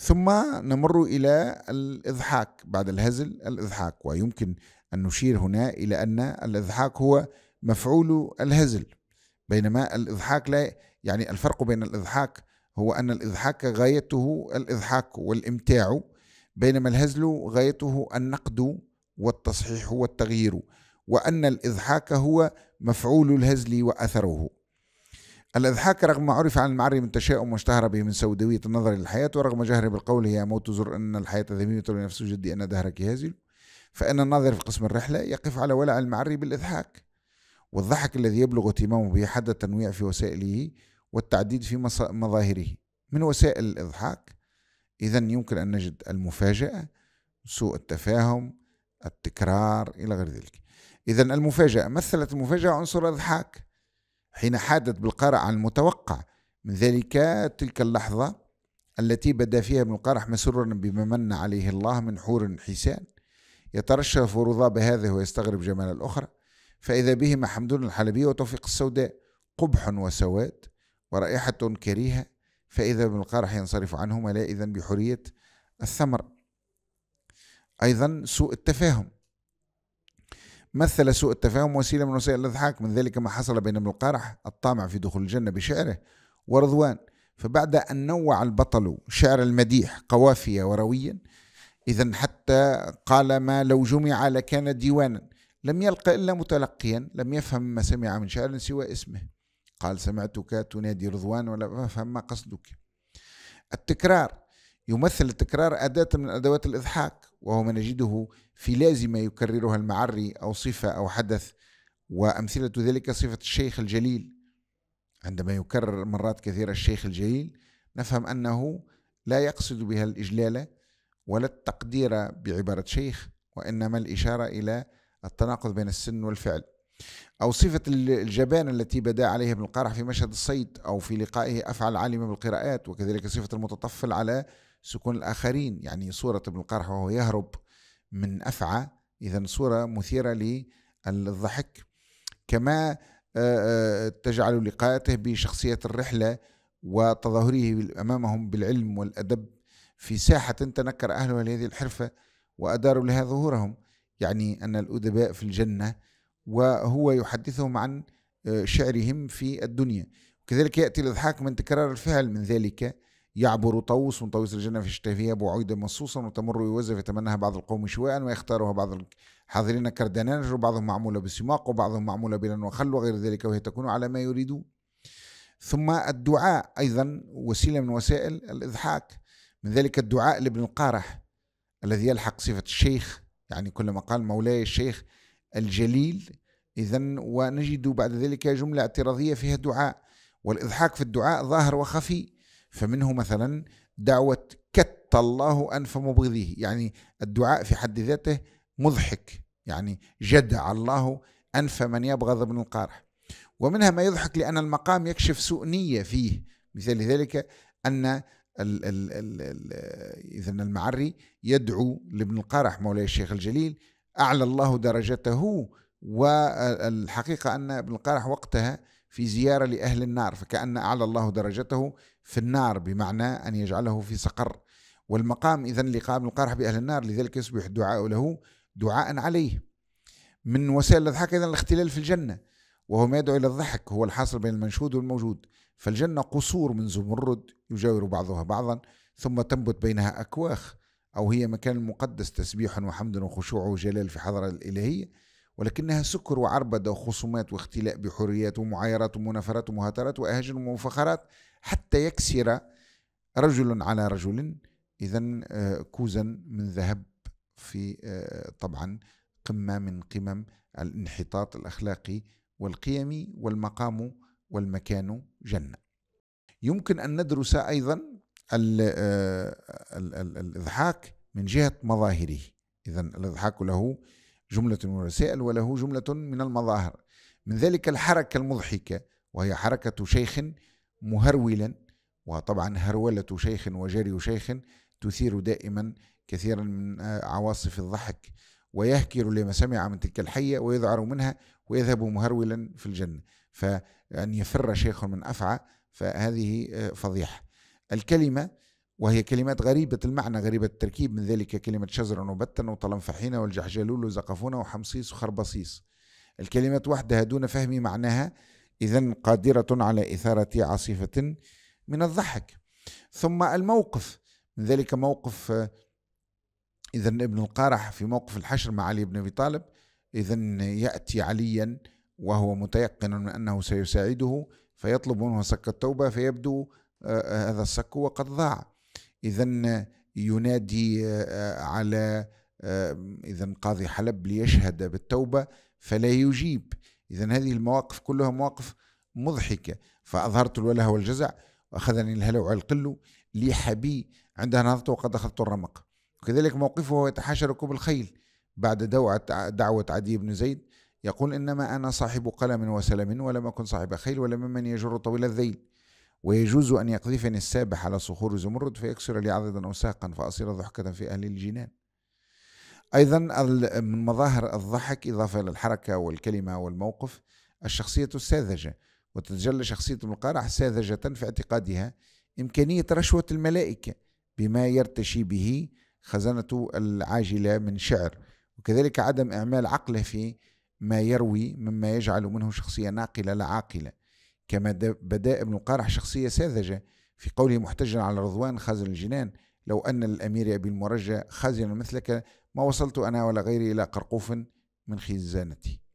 ثم نمر إلى الإضحاك بعد الهزل الإضحاك ويمكن أن نشير هنا إلى أن الإضحاك هو مفعول الهزل بينما الإضحاك لا يعني الفرق بين الإضحاك هو أن الإضحاك غايته الإضحاك والإمتاع بينما الهزل غايته النقد والتصحيح والتغيير وأن الإضحاك هو مفعول الهزل وأثره الإضحاك رغم ما عرف عن المعري من تشاؤم واشتهر به من سوداوية النظر للحياه ورغم جهره بالقول هي موت زر أن الحياة ذميمة ونفس جدي أن دهرك هازل فإن الناظر في قسم الرحلة يقف على ولع المعري بالإضحاك والضحك الذي يبلغ اهتمامه به حد التنويع في وسائله والتعديد في مظاهره من وسائل الإضحاك إذا يمكن أن نجد المفاجأة سوء التفاهم التكرار إلى غير ذلك إذا المفاجأة مثلت المفاجأة عنصر الاضحاك حين حادت بالقارع عن المتوقع من ذلك تلك اللحظة التي بدا فيها ابن القارح مسرورا بما من عليه الله من حور حسان يترشف رضاب هذه ويستغرب جمال الأخرى فإذا بهما حمدون الحلبي وتوفيق السوداء قبح وسواد ورائحة كريهة فإذا ابن القارح ينصرف عنهما لا إذن بحرية الثمر أيضا سوء التفاهم مثل سوء التفاهم وسيلة من وسائل الإضحاك من ذلك ما حصل بين ابن القارح الطامع في دخول الجنة بشعره ورضوان فبعد أن نوع البطل شعر المديح قوافية ورويا إذا حتى قال ما لو جمع لكان ديوانا لم يلق إلا متلقيا لم يفهم ما سمع من شعر سوى اسمه قال سمعتك تنادي رضوان ولم أفهم ما قصدك التكرار يمثل التكرار أداة من أدوات الإضحاك وهو ما نجده في لازمة يكررها المعري أو صفة أو حدث وأمثلة ذلك صفة الشيخ الجليل عندما يكرر مرات كثيرة الشيخ الجليل نفهم أنه لا يقصد بها الإجلال ولا التقدير بعبارة شيخ وإنما الإشارة إلى التناقض بين السن والفعل أو صفة الجبان التي بدا عليها ابن القارح في مشهد الصيد أو في لقائه أفعل عالمة بالقراءات وكذلك صفة المتطفل على سكون الآخرين يعني صورة ابن القرح وهو يهرب من أفعى إذا صورة مثيرة للضحك كما آه، آه، تجعل لقاءاته بشخصية الرحلة وتظاهره أمامهم بالعلم والأدب في ساحة تنكر أهلها لهذه الحرفة وأداروا لها ظهورهم يعني أن الأدباء في الجنة وهو يحدثهم عن آه، شعرهم في الدنيا كذلك يأتي الإضحاك من تكرار الفعل من ذلك يعبر طوس من طويس الجنة في اشتهيها بعيدا مصوصا وتمر يوزع في بعض القوم شواء ويختارها بعض الحاضرين كردنانج وبعضهم معمولة بسماق وبعضهم معمولة بلن وخل وغير ذلك وهي تكون على ما يريدون ثم الدعاء أيضا وسيلة من وسائل الإضحاك من ذلك الدعاء لابن القارح الذي يلحق صفة الشيخ يعني كلما قال مولاي الشيخ الجليل إذا ونجد بعد ذلك جملة اعتراضية فيها دعاء والإضحاك في الدعاء ظاهر وخفي فمنه مثلا دعوة كت الله أنف مبغضيه يعني الدعاء في حد ذاته مضحك يعني جدع الله أنف من يبغض ابن القارح ومنها ما يضحك لأن المقام يكشف سوء نية فيه مثل ذلك أن إذا المعري يدعو لابن القارح مولاي الشيخ الجليل أعلى الله درجته والحقيقة أن ابن القارح وقتها في زيارة لأهل النار فكأن أعلى الله درجته في النار بمعنى أن يجعله في سقر والمقام إذا لقام القارح بأهل النار لذلك يصبح الدعاء له دعاء عليه من وسائل الضحك إذا الاختلال في الجنة وهو ما يدعو إلى الضحك هو الحاصل بين المنشود والموجود فالجنة قصور من زمرد يجاور بعضها بعضا ثم تنبت بينها أكواخ أو هي مكان مقدس تسبيح وحمد وخشوع وجلال في حضرة الإلهية ولكنها سكر وعربدة وخصومات واختلاء بحريات ومعايرات ومنافرات ومهاترات وأهجن ومفخرات حتى يكسر رجل على رجل إذا آه، كوزا من ذهب في آه، طبعا قمة من قمم الانحطاط الأخلاقي والقيمي والمقام والمكان جنة يمكن أن ندرس أيضا آه، الإضحاك من جهة مظاهره إذا الإضحاك له جملة من الرسائل وله جملة من المظاهر من ذلك الحركة المضحكة وهي حركة شيخ مهرولا وطبعا هرولة شيخ وجري شيخ تثير دائما كثيرا من آه، عواصف الضحك ويهكر لما سمع من تلك الحية ويذعر منها ويذهب مهرولا في الجنة فأن يفر شيخ من أفعى فهذه آه، فضيحة الكلمة وهي كلمات غريبة المعنى غريبة التركيب من ذلك كلمة شزرا وبتا وطلنفحين والجحجلول وزقفون وحمصيص وخربصيص الكلمات وحدها دون فهم معناها إذا قادرة على إثارة عاصفة من الضحك ثم الموقف من ذلك موقف إذا ابن القارح في موقف الحشر مع علي بن أبي طالب إذا يأتي عليا وهو متيقن من أنه سيساعده فيطلب منه سك التوبة فيبدو آه، آه، هذا السك وقد ضاع اذا ينادي آه، على آه، اذا قاضي حلب ليشهد بالتوبه فلا يجيب اذا هذه المواقف كلها مواقف مضحكه فاظهرت الوله والجزع واخذني الهلع القل لي حبي عندها نهضت وقد اخذت الرمق وكذلك موقفه يتحاشى ركوب الخيل بعد دوعة دعوة عدي بن زيد يقول إنما أنا صاحب قلم وسلم ولم أكن صاحب خيل ولم من يجر طويل الذيل ويجوز أن يقذفني السابح على صخور زمرد فيكسر لي عضدا أو ساقا فأصير ضحكة في أهل الجنان أيضا من مظاهر الضحك إضافة إلى الحركة والكلمة والموقف الشخصية الساذجة وتتجلى شخصية القارع ساذجة في اعتقادها إمكانية رشوة الملائكة بما يرتشي به خزانة العاجلة من شعر وكذلك عدم إعمال عقله في ما يروي مما يجعل منه شخصية ناقلة لا عاقلة كما بدا ابن القارح شخصية ساذجة في قوله محتجا على رضوان خازن الجنان لو أن الأمير أبي المرجى خازنا مثلك ما وصلت أنا ولا غيري إلى قرقوف من خزانتي